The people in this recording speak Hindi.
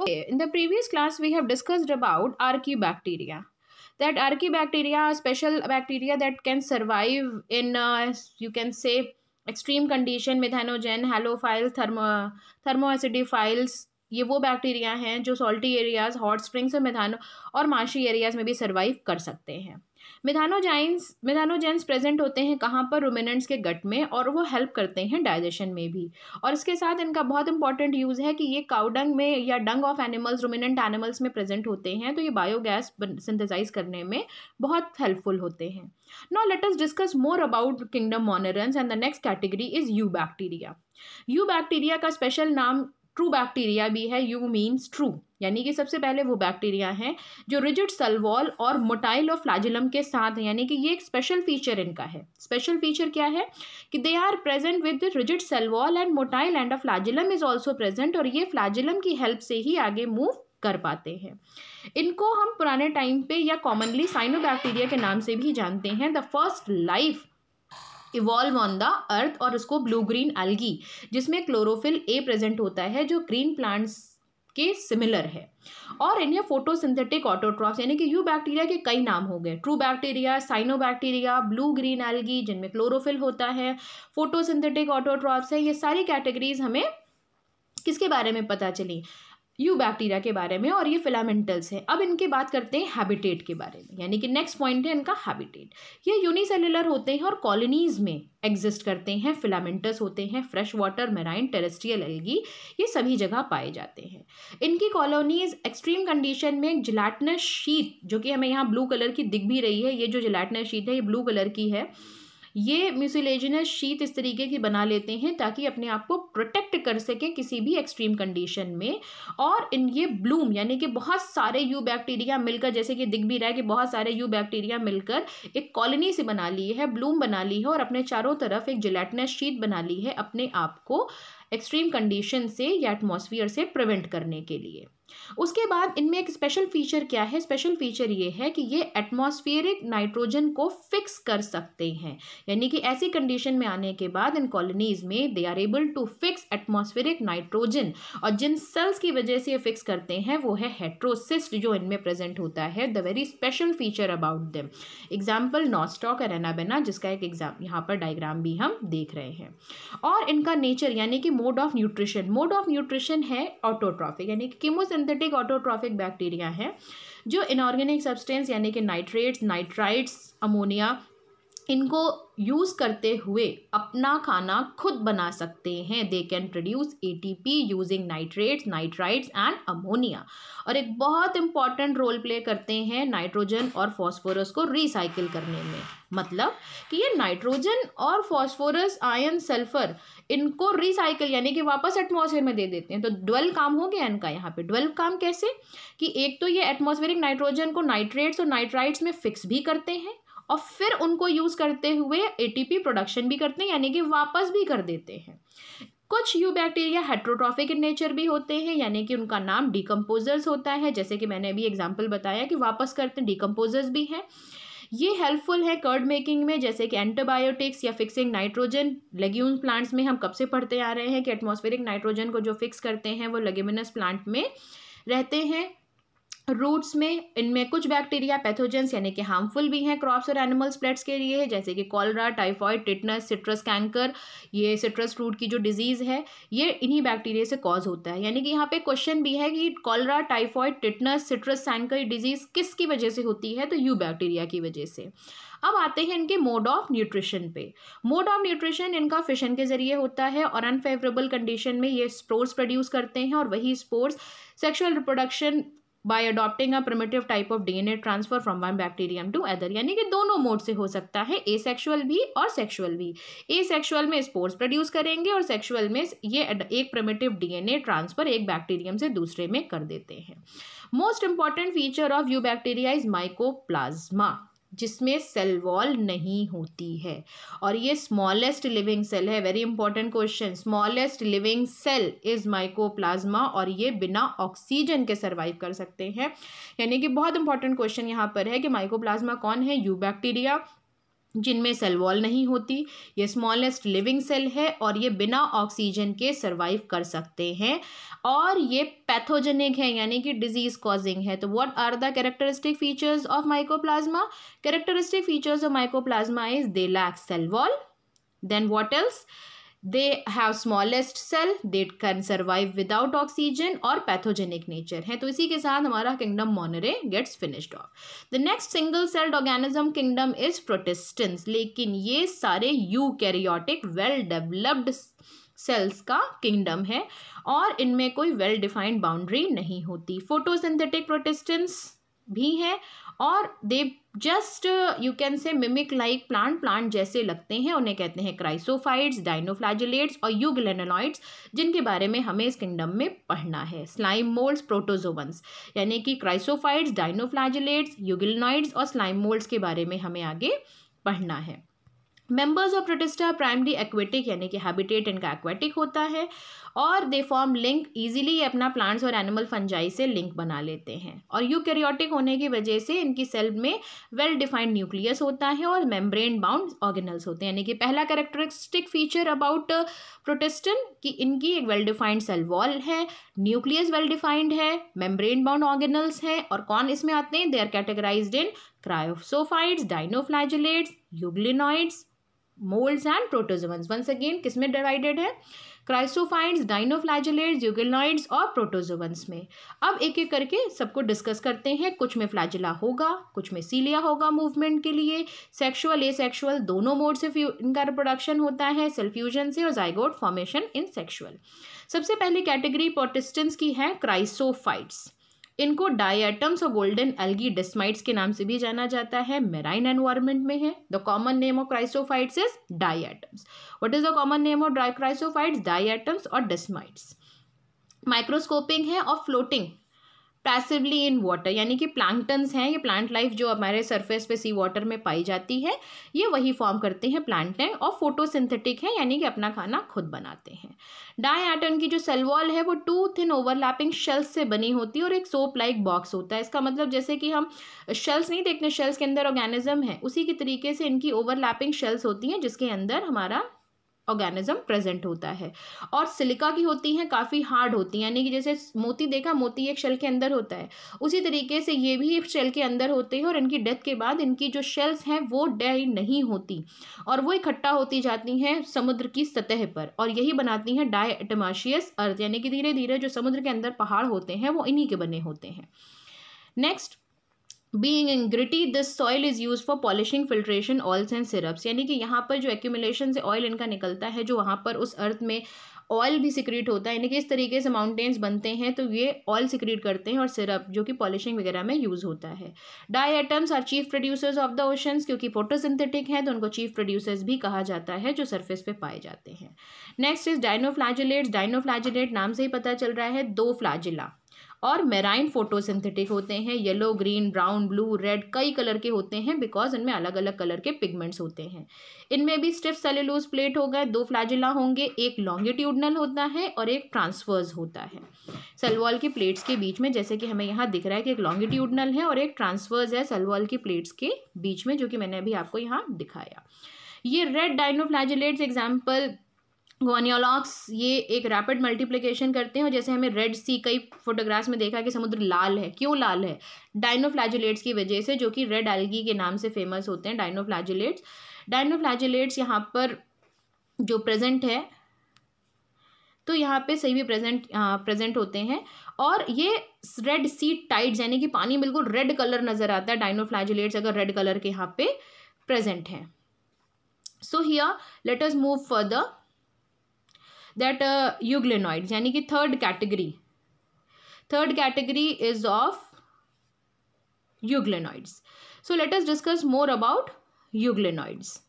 Okay, in the previous class we have discussed about archaebacteria. That archaebacteria are special bacteria that can survive in, uh, you can say, extreme condition, methanogen, halophile, thermo, thermoacidophiles, ये वो बैक्टीरिया हैं जो सॉल्टी एरियाज़ हॉट स्प्रिंग्स और मिथानो और माशी एरियाज़ में भी सर्वाइव कर सकते हैं मिथानोजाइंस मिथानोजेंस प्रेजेंट होते हैं कहाँ पर रोमिनेंट्स के गट में और वो हेल्प करते हैं डाइजेशन में भी और इसके साथ इनका बहुत इंपॉर्टेंट यूज़ है कि ये काउडंग में या dung of animals ruminant animals में प्रेजेंट होते हैं तो ये बायोगैस सिंथेसाइज करने में बहुत हेल्पफुल होते हैं no let us discuss more about kingdom monerans and the next category is eubacteria eubacteria का स्पेशल नाम ट्रू बैक्टीरिया भी है यू मीन्स ट्रू यानी कि सबसे पहले वो बैक्टीरिया हैं जो रिजिड सलवॉल और मोटाइल और फ्लाजिलम के साथ हैं यानी कि ये एक स्पेशल फीचर इनका है स्पेशल फीचर क्या है कि they are present with rigid cell wall and motile and of flagellum is also present और ये फ्लाजिलम की हेल्प से ही आगे मूव कर पाते हैं इनको हम पुराने टाइम पे या कॉमनली साइनोबैक्टीरिया के नाम से भी जानते हैं the first life evolve on the earth और उसको ब्लू ग्रीन एल्गी जिसमें क्लोरोफिल ए प्रेजेंट होता है जो ग्रीन प्लांट्स के सिमिलर है और इन्हें फोटोसिंथेटिक ऑटोट्रॉफ्स यानी कि यू बैक्टीरिया के कई नाम हो गए true bacteria cyanobacteria blue green algae जिनमें क्लोरोफिल होता है फोटोसिंथेटिक ऑटोट्रॉफ्स है ये सारी कैटेगरीज हमें किसके बारे में पता चली यू बैक्टीरिया के बारे में और ये फिलामेंटल्स हैं अब इनकी बात करते हैं हैबिटेट के बारे में यानी कि नेक्स्ट पॉइंट है इनका हैबिटेट ये यूनिसेलुलर होते हैं और कॉलोनीज़ में एग्जिस्ट करते हैं फिलामेंटस होते हैं fresh water marine terrestrial algae ये सभी जगह पाए जाते हैं इनकी कॉलोनीज एक्सट्रीम कंडीशन में जिलाटनस शीत जो कि हमें यहाँ ब्लू कलर की दिख भी रही है ये जो जिलाटनस शीत है ये ब्लू कलर की है ये म्यूसिलेजिनस शीत इस तरीके की बना लेते हैं ताकि अपने आप को प्रोटेक्ट कर सकें किसी भी एक्सट्रीम कंडीशन में और इन ये ब्लूम यानी कि बहुत सारे यू बैक्टीरिया मिलकर जैसे कि दिख भी रहा है कि बहुत सारे यू बैक्टीरिया मिलकर एक कॉलोनी से बना ली है ब्लूम बना ली है और अपने चारों तरफ एक जिलेटनस शीत बना ली है अपने आप को एक्सट्रीम कंडीशन से या एटमोसफियर से प्रिवेंट करने के लिए उसके बाद इनमें एक स्पेशल फीचर क्या है स्पेशल फीचर ये है कि ये एटमोसफियरिक नाइट्रोजन को फिक्स कर सकते हैं यानी कि ऐसी कंडीशन में आने के बाद इन कॉलोनीज में they are able to fix atmospheric nitrogen और जिन सेल्स की वजह से ये फिक्स करते हैं वो है हेट्रोसिस्ट जो इनमें प्रेजेंट होता है the very special feature about them example nostoc और एनाबेना जिसका एक एग्जाम यहाँ पर डायग्राम भी हम देख रहे हैं और इनका नेचर यानी कि mode of nutrition mode of nutrition है ऑटोट्रॉफिक यानी कि कीमोसिंथेटिक ऑटोट्रॉफिक बैक्टीरिया है जो इनऑर्गेनिक सब्सटेंस यानी कि नाइट्रेट्स नाइट्राइट्स अमोनिया इनको यूज़ करते हुए अपना खाना खुद बना सकते हैं they can produce A T P using nitrates nitrides and ammonia और एक बहुत इंपॉर्टेंट रोल प्ले करते हैं नाइट्रोजन और फॉस्फोरस को रिसाइकिल करने में मतलब कि ये नाइट्रोजन और फॉस्फोरस आयन सल्फर इनको रिसाइकिल यानी कि वापस एटमॉस्फेयर में दे देते हैं तो डुअल काम हो गया इनका यहाँ पे डुअल काम कैसे कि एक तो ये एटमॉस्फेरिक नाइट्रोजन को नाइट्रेट्स और नाइट्राइड्स में फिक्स भी करते हैं और फिर उनको यूज़ करते हुए एटीपी प्रोडक्शन भी करते हैं यानी कि वापस भी कर देते हैं कुछ eubacteria heterotrophic in nature भी होते हैं यानी कि उनका नाम डिकम्पोजर्स होता है जैसे कि मैंने अभी एग्जाम्पल बताया कि वापस करते हैं डिकम्पोजर्स भी हैं ये हेल्पफुल है कर्ड मेकिंग में जैसे कि एंटीबायोटिक्स या फिक्सिंग नाइट्रोजन लेग्यूम प्लांट्स में हम कब से पढ़ते आ रहे हैं कि एटमोस्फेरिक नाइट्रोजन को जो फिक्स करते हैं वो लेग्यूमिनस प्लांट में रहते हैं रूट्स में इनमें कुछ बैक्टीरिया पैथोजेंस यानी कि हार्मफुल भी हैं क्रॉप्स और एनिमल्स प्लेट्स के लिए जैसे कि cholera typhoid tetanus citrus canker ये सिट्रस रूट की जो डिजीज़ है ये इन्हीं बैक्टीरिया से कॉज होता है यानी कि यहाँ पे क्वेश्चन भी है कि cholera typhoid tetanus citrus canker disease किसकी वजह से होती है तो यू बैक्टीरिया की वजह से अब आते हैं इनके मोड ऑफ न्यूट्रिशन पे मोड ऑफ न्यूट्रिशन इनका फिशन के जरिए होता है और अनफेवरेबल कंडीशन में ये स्पोर्ट्स प्रोड्यूस करते हैं और वही spores sexual reproduction by adopting a primitive type of D N A transfer from one bacterium to other यानी कि दोनों मोड से हो सकता है ए सेक्शुअल भी और सेक्शुअल भी ए सेक्शुअल में स्पोर्ट्स प्रोड्यूस करेंगे और सेक्शुअल में ये एक primitive D N A transfer एक बैक्टीरियम से दूसरे में कर देते हैं most important feature of eubacteria is mycoplasma जिसमें सेल वॉल नहीं होती है और ये स्मॉलेस्ट लिविंग सेल है very important question smallest living cell is mycoplasma और ये बिना ऑक्सीजन के सर्वाइव कर सकते हैं यानी कि बहुत इंपॉर्टेंट क्वेश्चन यहाँ पर है कि माइकोप्लाज्मा कौन है यू बैक्टीरिया जिनमें सेल वॉल नहीं होती ये स्मॉलेस्ट लिविंग सेल है और ये बिना ऑक्सीजन के सर्वाइव कर सकते हैं और ये पैथोजेनिक है यानी कि डिजीज कॉजिंग है तो what are the characteristic features of mycoplasma characteristic features of mycoplasma is they lack cell wall then what else they have smallest cell they can survive without oxygen or pathogenic nature है तो इसी के साथ हमारा kingdom monere gets finished off the next single celled organism kingdom is protistans लेकिन ये सारे eukaryotic well developed सेल्स का किंगडम है और इनमें कोई वेल डिफाइंड बाउंड्री नहीं होती फोटोसिंथेटिक प्रोटेस्टेंट्स भी हैं और they just you can say mimic like plant plant जैसे लगते हैं उन्हें कहते हैं क्राइसोफाइड्स डाइनोफ्लाजिलेट्स और यूग्लेनोलॉइड्स जिनके बारे में हमें इस किंगडम में पढ़ना है स्लाइम मोल्ड्स प्रोटोजोवंस यानी कि क्राइसोफाइड्स डाइनोफ्लाजिलेट्स यूग्लेनॉइड्स और स्लाइम मोल्ड्स के बारे में हमें आगे पढ़ना है members of protista primary aquatic यानी कि हैबिटेट इनका एक्वेटिक होता है और दे फॉर्म लिंक इजीली अपना प्लांट्स और एनिमल फंजाई से लिंक बना लेते हैं और यूकैरियोटिक होने की वजह से इनकी सेल में वेल डिफाइंड न्यूक्लियस होता है और मेम्ब्रेन बाउंड ऑर्गेनल्स होते हैं यानी कि पहला कैरेक्टरिस्टिक फीचर अबाउट प्रोटेस्टन कि इनकी एक वेल डिफाइंड सेल वॉल है न्यूक्लियस वेल डिफाइंड है मेम्ब्रेन बाउंड ऑर्गेनल्स हैं और कौन इसमें आते हैं they are categorise in chrysophytes dinoflagellates euglenoids moulds and protozoans once again किस में डिवाइडेड है क्राइसोफाइड्स डाइनोफ्लैजिलेट्स यूगिलॉइड्स और प्रोटोजोवंस में अब एक एक करके सबको डिस्कस करते हैं कुछ में फ्लैजिला होगा कुछ में सीलिया होगा मूवमेंट के लिए सेक्शुअल ए सेक्शुअल दोनों मोड से इनका रिप्रोडक्शन होता है सेल फ्यूजन से और जाइगोड फॉर्मेशन इन सेक्शुअल सबसे पहली कैटेगरी प्रोटेस्टेंट्स की है क्राइसोफाइट्स इनको डाईटम्स और गोल्डन एल्गी डिस्माइट्स के नाम से भी जाना जाता है मेराइन एनवायरमेंट में है the common name of chrysophytes is diatoms what is the common name of chrysophytes diatoms और डिस्माइट्स माइक्रोस्कोपिंग है और फ्लोटिंग पैसिवली इन वाटर यानी कि प्लांटन्स हैं ये प्लांट लाइफ जो हमारे सरफेस पे सी वाटर में पाई जाती है ये वही फॉर्म करते हैं प्लांट हैं और फोटोसिंथेटिक हैं यानी कि अपना खाना खुद बनाते हैं डायटन की जो सेल वॉल है वो टू थिन ओवरलैपिंग शेल्स से बनी होती है और एक सोप लाइक बॉक्स होता है इसका मतलब जैसे कि हम शेल्स नहीं देखते शेल्स के अंदर ऑर्गेनिज्म है उसी के तरीके से इनकी ओवरलैपिंग शेल्स होती हैं जिसके अंदर हमारा ऑर्गेनिज्म प्रेजेंट होता है और सिलिका की होती हैं काफ़ी हार्ड होती हैं यानी कि जैसे मोती देखा मोती एक शेल के अंदर होता है उसी तरीके से ये भी एक शेल के अंदर होते हैं और इनकी डेथ के बाद इनकी जो शेल्स हैं वो डेड नहीं होती और वो इकट्ठा होती जाती हैं समुद्र की सतह पर और यही बनाती हैं डायटमाशियस अर्थ यानी कि धीरे धीरे जो समुद्र के अंदर पहाड़ होते हैं वो इन्हीं के बने होते हैं next being in gritty this soil is use for polishing filtration oils and syrups यानी कि यहाँ पर जो एक्यूमुलेशन से ऑयल इनका निकलता है जो वहाँ पर उस अर्थ में ऑयल भी सिक्रीट होता है यानी कि इस तरीके से माउंटेन्स बनते हैं तो ये ऑयल सिक्रीट करते हैं और सिरप जो कि पॉलिशिंग वगैरह में यूज़ होता है diatoms are chief producers of the oceans क्योंकि फोटोसिंथेटिक हैं तो उनको चीफ प्रोड्यूसर्स भी कहा जाता है जो सरफेस पे पाए जाते हैं नेक्स्ट इज डाइनोफ्लाजिलेट्स डाइनोफ्लाजिलेट नाम से ही पता चल रहा है दो फ्लाजिला और मेराइन फोटोसिंथेटिक होते हैं yellow green brown blue red कई कलर के होते हैं बिकॉज इनमें अलग अलग कलर के पिगमेंट्स होते हैं इनमें भी स्टिफ सेलुलोज प्लेट हो गए दो फ्लाजिला होंगे एक लॉन्गिट्यूडनल होता है और एक ट्रांसफर्स होता है सेलवॉल की प्लेट्स के बीच में जैसे कि हमें यहाँ दिख रहा है कि एक लॉन्गिट्यूडनल है और एक ट्रांसफर्स है सेलवॉल की प्लेट्स के बीच में जो कि मैंने अभी आपको यहाँ दिखाया ये रेड डाइनोफ्लैजिलेट्स एग्जाम्पल गोनियोलॉक्स ये एक रैपिड मल्टीप्लिकेशन करते हैं और जैसे हमें रेड सी कई फोटोग्राफ्स में देखा कि समुद्र लाल है क्यों लाल है डायनोफ्लैजुलेट्स की वजह से जो कि रेड एल्गी के नाम से फेमस होते हैं डायनोफ्लैजुलेट्स डायनोफ्लैजुलेट्स यहाँ पर जो प्रेजेंट है तो यहाँ पे सही भी प्रेजेंट प्रेजेंट हाँ, होते हैं और ये रेड सी टाइड्स यानी कि पानी बिल्कुल रेड कलर नज़र आता है डायनोफ्लैजुलेट्स अगर रेड कलर के यहाँ पे प्रेजेंट हैं so here let us move further that euglenoid uh, यानी कि third category third category is of euglenoids so let us discuss more about euglenoids